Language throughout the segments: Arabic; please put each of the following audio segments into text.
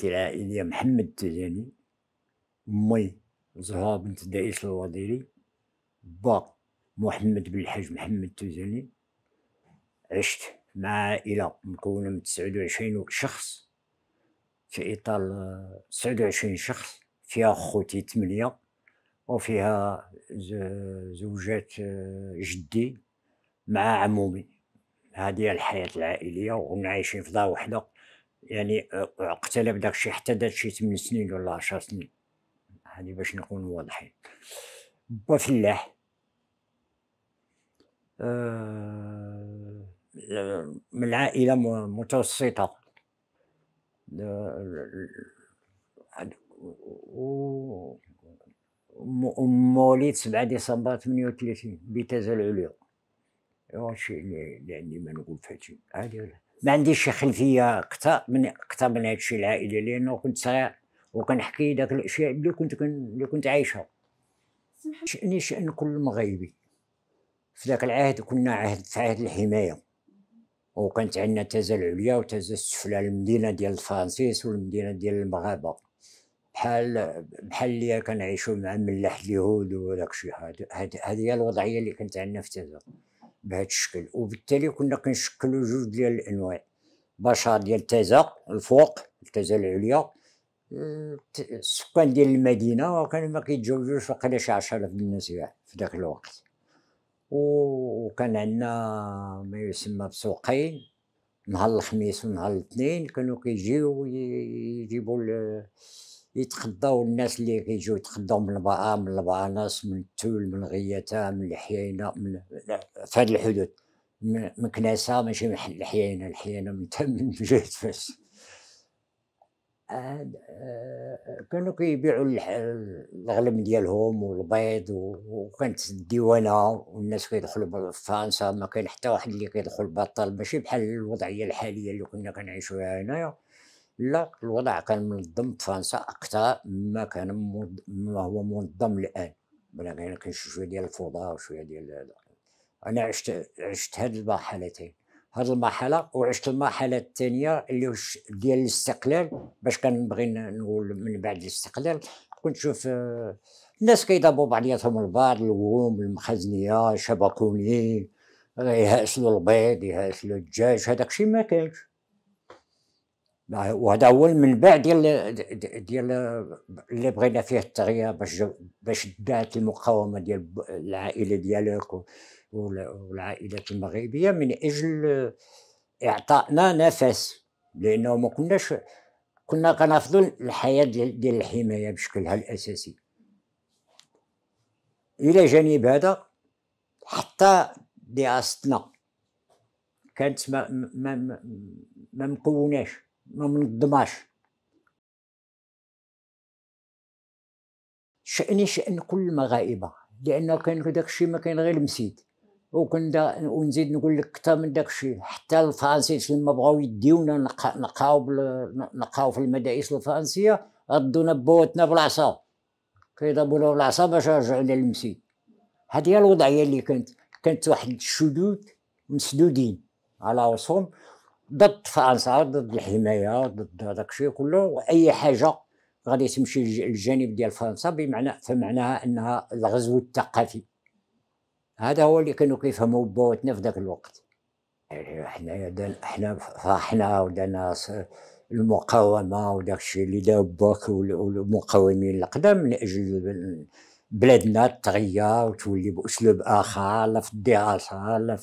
بيتي العائلية محمد التجاني مي زهرة بنت دائس الوزيري با محمد بن الحاج محمد التجاني عشت مع عائلة مكونة من تسعود وعشرين شخص في إطار تسعود وعشرين شخص فيها خوتي ثمانية وفيها زوجات جدي مع عمومي هذه الحياة العائلية وهم عايشين في دار وحدة يعني آه، اقتلب داكشي حتى دات شي 8 سنين ولا 10 سنين هذه باش نكون واضحين با فلاح آه من العائله متوسطه ومواليد 7 ديسمبر 38 بتازا العليا هذا الشيء اللي عندي ما نقول فاتي هذه ما عنديش خلفيه اكثر من اكثر من هادشي العائله لانه كنت صغير وكنحكي داك الاشياء اللي كنت كن اللي كنت عايشها شاني شان كل مغربي في ذاك العهد كنا عهد في عهد الحمايه وكانت عندنا تازا العليا وتازا السفلى المدينه ديال الفرنسيس والمدينه ديال المغاربه بحال بحال اللي كنعيشو مع ملاح اليهود وداك الشيء هذه هي الوضعيه اللي كانت عندنا في تازا بهذا الشكل وبالتالي كنا كنشكلوا جوج ديال الانواع بشر ديال تازا الفوق تازا العليا السكان ديال المدينه وكانوا ما كيتجاوزوش فقط شي 10000 الناس في ذاك الوقت وكان عندنا ما يسمى بسوقين نهار الخميس ونهار الاثنين كانوا كيجيو يجيبوا يتخداو الناس اللي كيجيو يتخداو من البقاء من البقاناس من التول من غياتا من الحيينه من في هذا الحدود من كناسه ماشي من الحيينه الحيينه من من جهه فاس آه، كانوا كيبيعوا الغلم ديالهم والبيض وكانت الديوانه والناس كيدخلوا فرنسا ما كاين حتى واحد اللي كيدخل بطل ماشي بحال الوضعيه الحاليه اللي كنا كنعيشوها هنايا لا الوضع كان منظم بفرنسا اكثر مما كان ما هو منظم الان بلا كاين شويه ديال الفوضى وشويه ديال انا عشت عشت هاد المرحلتين هاد المرحله وعشت المرحله الثانيه اللي ديال الاستقلال باش كنبغي نقول من بعد الاستقلال كنت شوف آه، الناس كيضربوا بعضياتهم البعض الغوم المخزنيه شبكوني يهاسلوا البيض يهاسلوا الدجاج هذاك الشيء ما كانش وهذا هو من بعد ديال ديال اللي بغينا فيه التغيير باش باش دات المقاومه ديال العائله ديالك والعائلات المغربيه من اجل اعطائنا نفس لانه ما كناش كنا كنرفضوا الحياه ديال الحمايه بشكلها الاساسي الى جانب هذا حتى دراستنا كانت ما ما ما مكوناش ما منظماش شأني شأن كل المغائبة لأن كان داك الشيء ما كان غير المسيد وكندا ونزيد نقول لك كثر من داك الشيء حتى الفرنسيس لما بغاو يديونا نقاو نقاو في المدارس الفرنسيه ردونا بوتنا بالعصا كيضربونا بالعصا باش رجعونا للمسيد هذه هي الوضعيه اللي كانت كانت واحد الشذوذ مسدودين على راسهم ضد فرنسا ضد الحمايه ضد هذاك الشيء كله واي حاجه غادي تمشي للجانب ديال فرنسا بمعنى فمعناها انها الغزو الثقافي هذا هو اللي كانوا كيفهموا بواتنا في ذاك الوقت يعني حنايا حنا فرحنا ودانا المقاومه وداك الشيء اللي داو باك والمقاومين القدام من اجل بلادنا تغير وتولي باسلوب اخر لا في الدراسه لا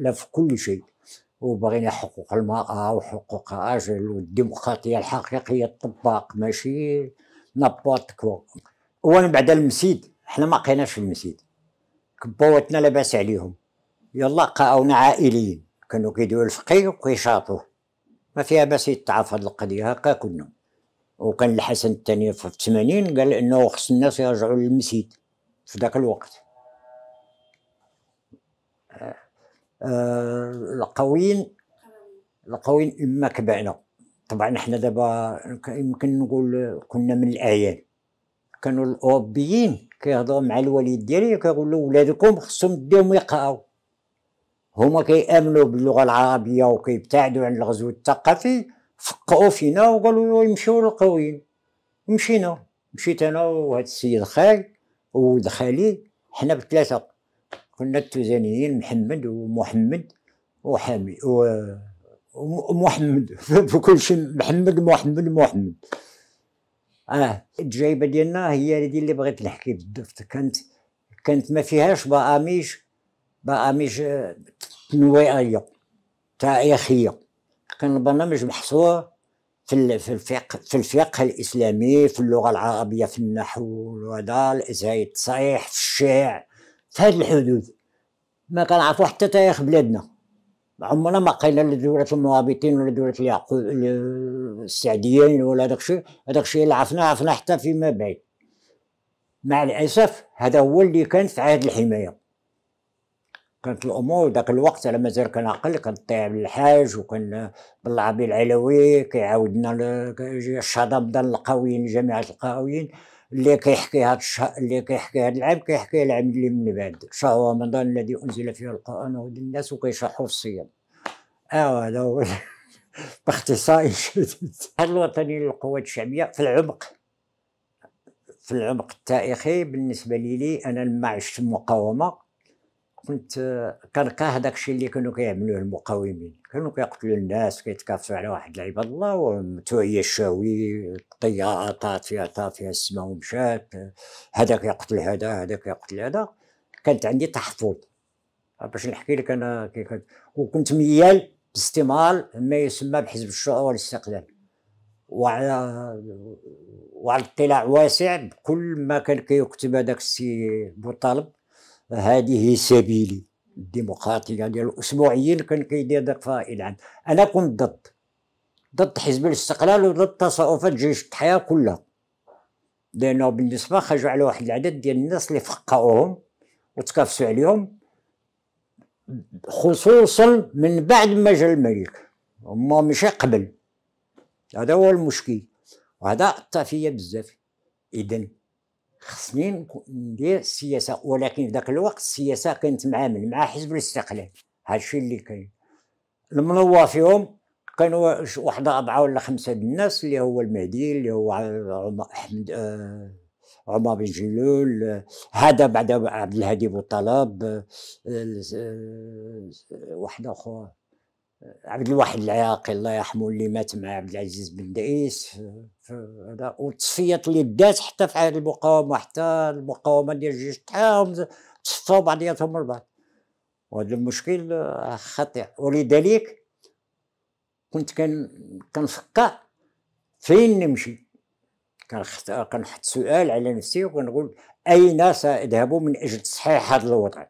لا في كل شيء وبغينا حقوق المرأة وحقوق الرجل والديمقراطية الحقيقية الطباق ماشي نابورت كوا وانا بعد المسيد حنا ما بقيناش في المسيد كبوتنا لاباس عليهم يلا قاونا عائليين كانوا كيديروا الفقير وكيشاطوه ما فيها باس يتعرف هاد القضية هكا كنا وكان الحسن الثاني في 80 قال انه خص الناس يرجعوا للمسيد في ذاك الوقت القوين القوين اما كبعنا طبعا حنا دابا يمكن نقول كنا من الاعيان كانوا الاوروبيين كيهضروا مع الوالد ديالي كيقول له ولادكم خصهم ديهم يقراو هما كيامنوا باللغه العربيه وكيبتعدوا عن الغزو الثقافي فقعوا فينا وقالوا يمشيو للقويين مشينا مشيت انا وهذا السيد خالد وولد خالي حنا بثلاثه كنا التوزانيين محمد ومحمد وحامي ومحمد بكل شيء محمد محمد محمد اه الجايبه ديالنا هي هذه اللي بغيت نحكي بالضبط كانت كانت ما فيهاش برامج برامج آه، تنويعيه تاريخيه كان البرنامج محصور في الفقه في الفقه الاسلامي في اللغه العربيه في النحو وهذا الازهاي التصحيح في الشعر سهل الحدود ما كنعرفو حتى تاريخ بلادنا عمرنا ما قيل لدولة المرابطين ولا دولة اليعقوب السعديين ولا داكشي هداكشي اللي عرفنا عرفنا حتى فيما بعد مع الاسف هذا هو اللي كان في عهد الحمايه كانت الامور ذاك الوقت على مازال كنعقل كنطيع بالحاج وكان بالعربي العلوي كيعاود لنا الشهاده بدا القويين جماعه القويين اللي كيحكي هذا الشهر اللي كيحكي هذا العام كيحكي العام اللي من بعد شهر رمضان الذي انزل فيه القران وهدى الناس وكيشرحوا في الصيام ايوا آه، هذا هو باختصار شديد الوطني للقوات الشعبيه في العمق في العمق التاريخي بالنسبه لي انا لما عشت المقاومه كنت كنقاه هذاك الشيء اللي كانوا كيعملوه المقاومين كانوا كيقتلوا الناس كيتكافسوا على واحد لعبه الله ومتوعيه الشاوي الطياره طافيه طافيه السماء ومشات هذا كيقتل هذا هذا كيقتل هذا كانت عندي تحفظ باش نحكي لك انا كي كنت وكنت ميال باستمال ما يسمى بحزب الشعور والاستقلال وعلى وعلى اطلاع واسع بكل ما كان كيكتب هذاك السي بوطالب هذه سبيلي الديمقراطيه ديال الاسبوعيين كان كيدير داك العام انا كنت ضد ضد حزب الاستقلال وضد تصرفات جيش التحية كلها لانه بالنسبه خرجوا على واحد العدد ديال الناس اللي فقعوهم وتكافسوا عليهم خصوصا من بعد ما جا الملك هما ماشي قبل هذا هو المشكل وهذا فيا بزاف اذا خصني ندير سياسه ولكن في ذاك الوقت السياسه كانت معامل مع حزب الاستقلال هادشي اللي كاين المنوى فيهم كانوا واحد أربعة ولا خمسة الناس اللي هو المهدي اللي هو أحمد آه عمر بن جلول هذا بعد عبد الهادي بوطلب آه، آه، آه، واحد اخر عبد الواحد العراقي الله يرحمه اللي مات مع عبد العزيز بن دئيس هذا والتصفيات اللي دات حتى في عهد المقاومه حتى المقاومه ديال الجيش تاعهم تصفوا بعضياتهم البعض وهذا المشكل خطير ولذلك كنت كان كنفكر فين نمشي كنحط سؤال على نفسي وكنقول اين ساذهب من اجل تصحيح هذا الوضع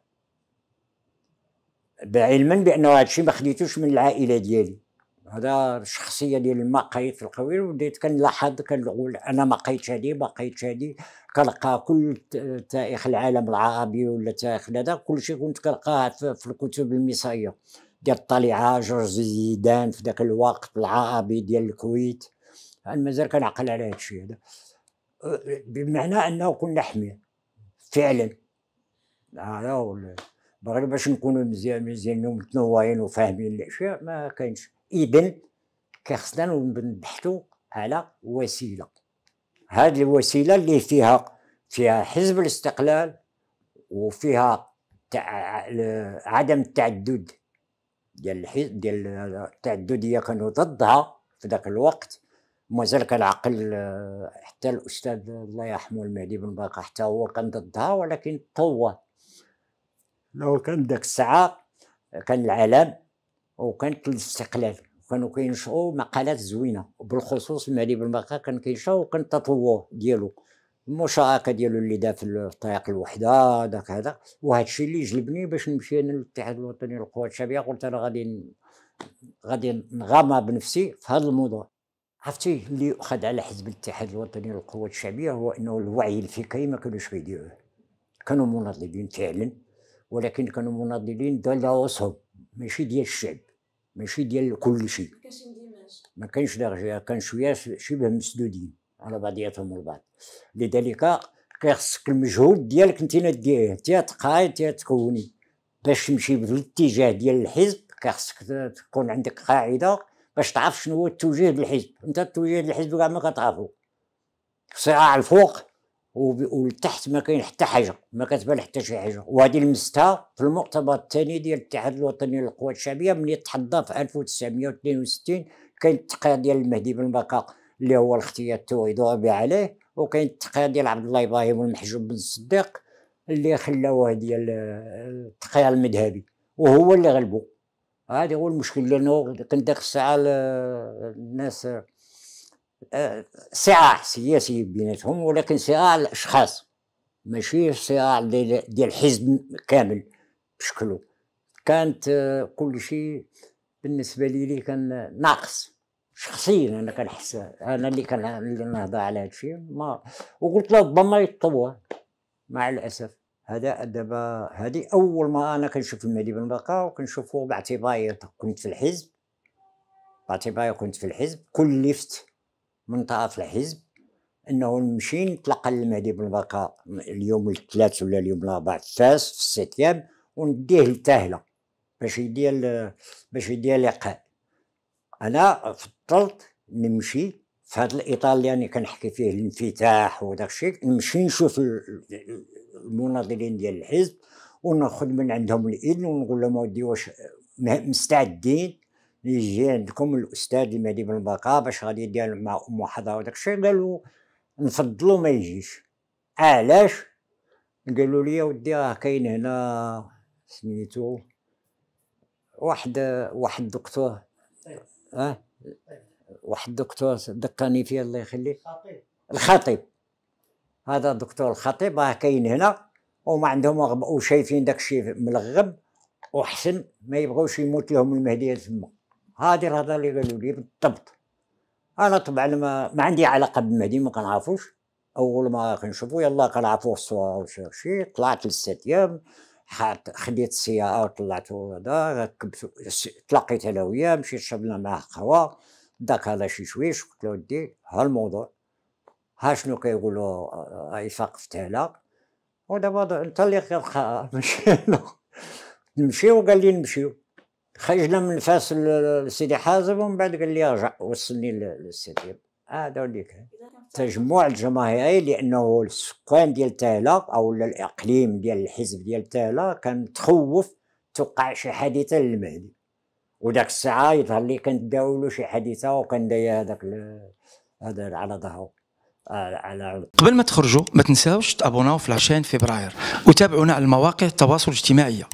بعلما بانه هذا الشيء ما خديتوش من العائله ديالي هذا الشخصيه ديال المقايت القوي وديت كنلاحظ كنقول انا ما قيتش هادي ما قيتش هادي كنلقى كل تاريخ العالم العربي ولا تاريخ هذا كل شيء كنت كنلقاه في الكتب المصريه ديال الطليعه جورج زيدان في ذاك الوقت العربي ديال الكويت انا مازال كنعقل على هذا الشيء هذا أه، بمعنى انه كنا حميه فعلا هذا هو برك باش نكونوا مزيان مزيان ومتنوعين وفاهمين الاشياء ما كاينش اذا كيخصنا نبحثوا على وسيله هذه الوسيله اللي فيها فيها حزب الاستقلال وفيها عدم التعدد ديال الحزب ديال التعدديه كانوا ضدها في ذاك الوقت مازال كنعقل آه، حتى الاستاذ الله يرحمه المهدي بن باقه حتى هو كان ضدها ولكن طوى لو كان داك الساعه كان العالم وكان الاستقلال كانوا كينشؤوا مقالات زوينه وبالخصوص المهدي بالمقا كان كينشئ وكان التطور ديالو المشاركه ديالو اللي دا في طريق الوحده داك هذا وهذا الشيء اللي جلبني باش نمشي انا للاتحاد الوطني للقوات الشعبيه قلت انا غادي غادي نغامر بنفسي في هذا الموضوع عرفتي اللي اخذ على حزب الاتحاد الوطني للقوات الشعبيه هو انه الوعي الفكري ما كانوش كيديروه كانوا مناضلين فعلا ولكن كانوا مناضلين ديال راسهم ماشي ديال الشعب ماشي ديال كل شيء ما كانش درجه كان شويه شبه مسدودين على بعضياتهم البعض لذلك كيخصك المجهود ديالك انت ديريه انت تقاي انت تكوني باش تمشي بالاتجاه ديال الحزب كيخصك تكون عندك قاعده باش تعرف شنو هو التوجيه ديال انت التوجيه ديال كاع ما كتعرفو صراع الفوق وتحت ما كاين حتى حاجه ما كتبان حتى شي حاجه وهذه لمستها في المؤتمر الثاني ديال الاتحاد الوطني للقوات الشعبيه ملي تحضر في 1962 كاين التقرير ديال المهدي بن بكا اللي هو الاختيار التوعي ضرب عليه وكاين التقرير ديال عبد الله ابراهيم والمحجوب بن الصديق اللي خلاوه ديال التقرير المذهبي وهو اللي غلبوا هذا هو المشكل لانه كان ديك الساعه الناس صراع سياسي بيناتهم ولكن صراع الاشخاص ماشي صراع ديال دي الحزب كامل بشكله كانت آه، كل شيء بالنسبه لي, لي كان ناقص شخصيا انا كنحس انا اللي كان اللي نهضر على هذا الشيء ما وقلت ربما يتطور مع الاسف هذا دابا هذه اول ما انا كنشوف المهدي بن بقا وكنشوفه باعتباري كنت في الحزب باعتباري كنت في الحزب كلفت من طرف الحزب انه نمشي نتلقى المهدي بن بركه اليوم الثلاث ولا اليوم الاربع الثالث في السيتيام ونديه لتاهله باش يدير باش يدير لقاء انا فضلت نمشي في هذا الاطار اللي انا كنحكي فيه الانفتاح وداك الشيء نمشي نشوف المناضلين ديال الحزب وناخذ من عندهم الاذن ونقول لهم اودي واش مستعدين يجي عندكم الاستاذ المهدي بن البقا باش غادي يدير مع ام حضره وداك الشيء قالوا نفضلوا ما يجيش علاش قالوا لي ودي راه كاين هنا سميتو واحد واحد الدكتور اه واحد الدكتور دقاني فيه الله يخليه الخطيب هذا الدكتور الخطيب راه كاين هنا وما عندهم رغبه وشايفين داك الشيء وحسن ما يبغوش يموت لهم المهدي تما هذه الهضره اللي قالوا لي بالضبط انا طبعا ما, ما عندي علاقه بمهدي ما كنعرفوش اول ما كنشوفو يلا كنعرفو الصوره وشي طلعت لست ايام خديت السياره وطلعت هذا ركبت تلاقيت انا وياه مشيت شربنا معاه قهوه داك هذا شي شويش قلت له ودي ها الموضوع ها شنو كيقولوا آه، آه، ايفاق فتاله ودابا انت اللي ماشي نمشيو قال لي نمشيو خرجنا من فاس لسيدي حازم ومن بعد قال لي ارجع وصلني للسيدي هذا اللي كان تجمع الجماهيري لانه السكان ديال تالا او الاقليم ديال الحزب ديال تالا كان متخوف توقع شي حادثه للمهدي وداك الساعه يظهر لي كنداولو شي حادثه وكان داير هذاك هذا على ظهره آه، على قبل ما تخرجوا ما تنساوش تابوناو في لاشين فبراير وتابعونا على المواقع التواصل الاجتماعي